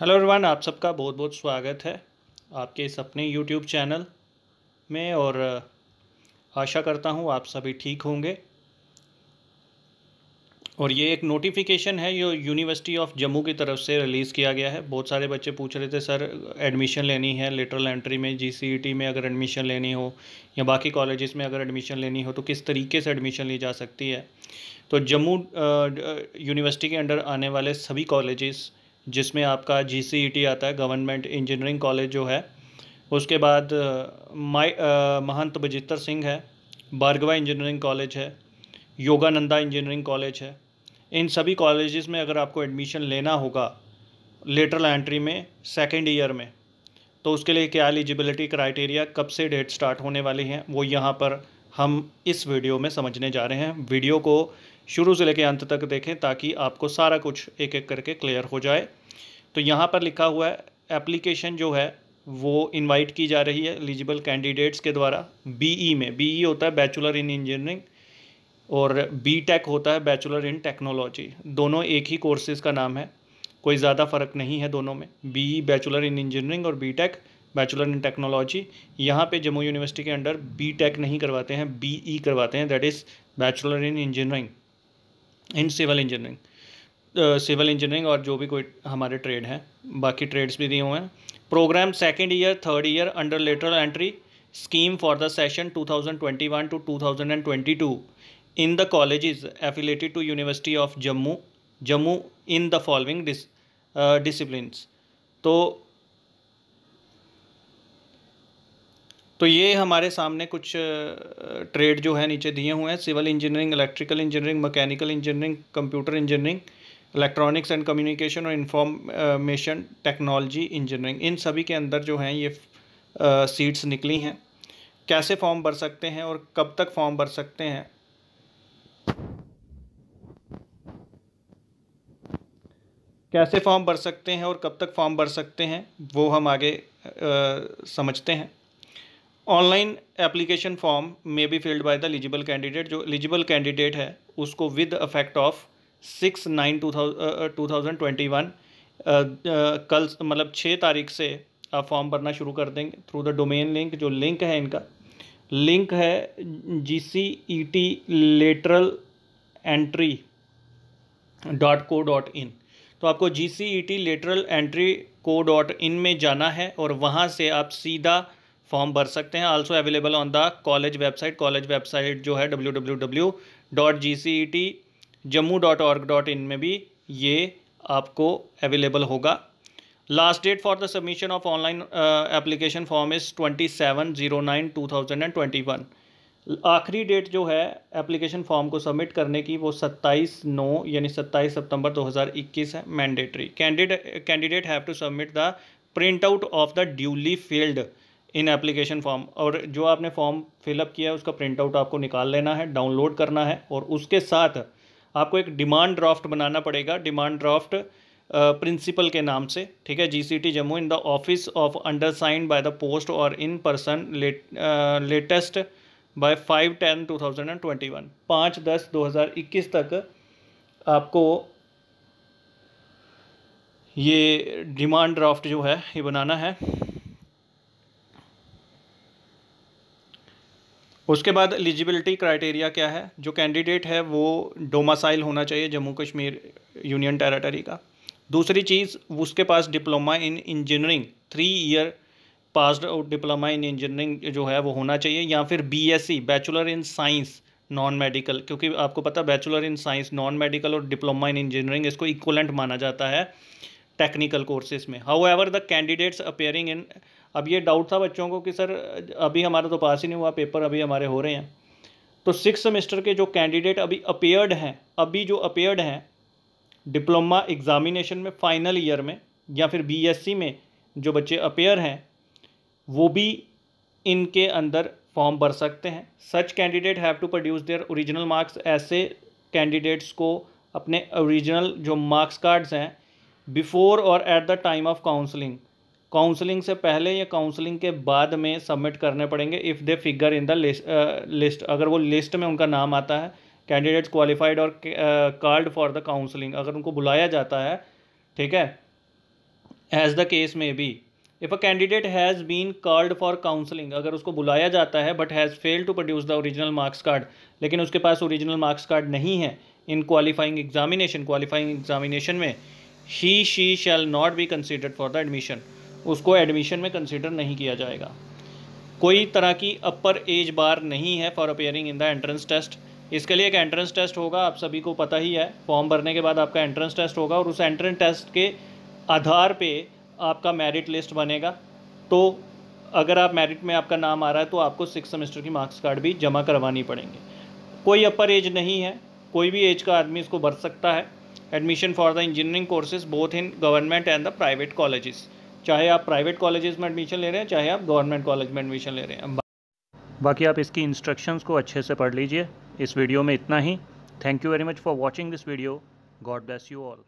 hello everyone आप सबका बहुत बहुत स्वागत है आपके इस अपने यूट्यूब चैनल में और आशा करता हूँ आप सभी ठीक होंगे और ये एक नोटिफिकेशन है जो यूनिवर्सिटी ऑफ जम्मू की तरफ से रिलीज़ किया गया है बहुत सारे बच्चे पूछ रहे थे सर एडमिशन लेनी है लेटरल एंट्री में जीसीईटी e में अगर एडमिशन लेनी हो या बाकी कॉलेजेस में अगर एडमिशन लेनी हो तो किस तरीके से एडमिशन ली जा सकती है तो जम्मू यूनिवर्सिटी के अंडर आने वाले सभी कॉलेजेस जिसमें आपका जी e आता है गवर्नमेंट इंजीनियरिंग कॉलेज जो है उसके बाद माई महंत बजित्र सिंह है भार्गवा इंजीनियरिंग कॉलेज है योगानंदा इंजीनियरिंग कॉलेज है इन सभी कॉलेजेस में अगर आपको एडमिशन लेना होगा लेटरल एंट्री में सेकेंड ईयर में तो उसके लिए क्या एलिजिबिलिटी क्राइटेरिया कब से डेट स्टार्ट होने वाली हैं वो यहाँ पर हम इस वीडियो में समझने जा रहे हैं वीडियो को शुरू से लेकर अंत तक देखें ताकि आपको सारा कुछ एक एक करके क्लियर हो जाए तो यहाँ पर लिखा हुआ है एप्लीकेशन जो है वो इनवाइट की जा रही है एलिजिबल कैंडिडेट्स के द्वारा बीई e में बीई e होता है बैचलर इन इंजीनियरिंग और बी टेक होता है बैचलर इन टेक्नोलॉजी दोनों एक ही कोर्सेज़ का नाम है कोई ज़्यादा फ़र्क नहीं है दोनों में ई बैचलर इन इंजीनियरिंग और B tech bachelor in technology यहाँ पे जम्मू यूनिवर्सिटी के अंडर बी टेक नहीं करवाते हैं बी ई e करवाते हैं that is bachelor in engineering in civil engineering civil engineering और जो भी कोई हमारे ट्रेड हैं बाकी ट्रेड्स भी दिए हुए हैं program second year third year under lateral entry scheme for the session two thousand twenty one to two thousand and twenty two in the to affiliated to university of Jammu Jammu in the following discipline तो तो ये हमारे सामने कुछ trade जो है नीचे दिए हुए हैं civil engineering electrical engineering mechanical engineering computer engineering electronics and communication और इंफॉर्मेशन टेक्नोलॉजी इंजीनियरिंग इन सभी के अंदर जो हैं ये सीट्स निकली हैं कैसे फॉर्म भर सकते हैं और कब तक फॉर्म भर सकते हैं कैसे फॉर्म भर सकते हैं और कब तक फॉर्म भर सकते हैं वो हम आगे आ, समझते हैं online application form may be filled by the eligible candidate जो एलिजिबल कैंडिडेट है उसको with effect of six nine two two thousand twenty one कल मतलब छः तारीख से आप फॉर्म भरना शुरू कर देंगे थ्रू द डोमेन लिंक जो लिंक है इनका लिंक है G C E T lateral entry dot co dot in तो आपको G C E T lateral entry co dot in में जाना है और वहाँ से आप सीधा फॉर्म भर सकते हैं also available on the college website college website जो है W W W dot G C E T Jammu org dot in में भी ये आपको अवेलेबल होगा last date for the submission of online application form is twenty seven zero nine two thousand and twenty one आखिरी date जो है application form को submit करने की वो सत्ताईस नौ यानी सत्ताईस सितंबर इक्कीस है mandatory candidate candidate have to submit the print out of the duly filled in application form और जो आपने फॉर्म फिलअप किया है उसका प्रिंट आउट आपको निकाल लेना है डाउनलोड करना है और उसके साथ आपको एक डिमांड ड्राफ्ट बनाना पड़ेगा डिमांड ड्राफ्ट प्रिंसिपल के नाम से ठीक है GCT Jammu in the office of under sign by the post और in person latest by five ten two thousand and twenty one पाँच दस दो हज़ार इक्कीस तक आपको ये डिमांड ड्राफ्ट जो है ये बनाना है उसके बाद एलिजिबिलिटी क्राइटेरिया क्या है जो कैंडिडेट है वो डोमासाइल होना चाहिए जम्मू कश्मीर यूनियन टेरेटरी का दूसरी चीज़ उसके पास diploma in engineering three year pass out diploma in engineering जो है वो होना चाहिए या फिर BSc bachelor in science non medical क्योंकि आपको पता bachelor in science non medical और डिप्लोमा इन इंजीनियरिंग इसको इक्वलेंट माना जाता है टेक्निकल कोर्सेज में however the candidates appearing in अब ये डाउट था बच्चों को कि सर अभी हमारा तो पास ही नहीं हुआ पेपर अभी हमारे हो रहे हैं तो सिक्स सेमेस्टर के जो कैंडिडेट अभी अपेयर्ड हैं अभी जो अपेयर्ड हैं डिप्लोमा एग्ज़ामिनेशन में फ़ाइनल ईयर में या फिर बीएससी में जो बच्चे अपेयर हैं वो भी इनके अंदर फॉर्म भर सकते हैं such candidate have to produce their original marks ऐसे कैंडिडेट्स को अपने ओरिजिनल जो मार्क्स कार्ड्स हैं बिफोर और at the time of counselling counselling से पहले या काउंसलिंग के बाद में सबमिट करने पड़ेंगे if they figure in the list अगर वो लिस्ट में उनका नाम आता है कैंडिडेट्स क्वालिफाइड और कार्ड फॉर द काउंसलिंग अगर उनको बुलाया जाता है ठीक है एज द केस में भी if a candidate has been called for counselling अगर उसको बुलाया जाता है but has fail to produce the original marks card लेकिन उसके पास ओरिजिनल मार्क्स कार्ड नहीं है in qualifying examination qualifying examination में ही she shall not be considered for the admission उसको एडमिशन में कंसिडर नहीं किया जाएगा कोई तरह की अपर एज बार नहीं है for appearing in the entrance test इसके लिए एक एंट्रेंस टेस्ट होगा आप सभी को पता ही है फॉर्म भरने के बाद आपका एंट्रेंस टेस्ट होगा और उस एंट्रेंस टेस्ट के आधार पे आपका मेरिट लिस्ट बनेगा तो अगर आप मेरिट में आपका नाम आ रहा है तो आपको सिक्स सेमेस्टर की मार्क्स कार्ड भी जमा करवानी पड़ेंगे कोई अपर एज नहीं है कोई भी एज का आदमी इसको भर सकता है admission for the engineering courses both in government and the private colleges चाहे आप प्राइवेट कॉलेजेस में एडमिशन ले रहे हैं चाहे आप गवर्नमेंट कॉलेज में एडमिशन ले रहे हैं बाकी आप इसकी इंस्ट्रक्शंस को अच्छे से पढ़ लीजिए इस वीडियो में इतना ही thank you very much for watching this video God bless you all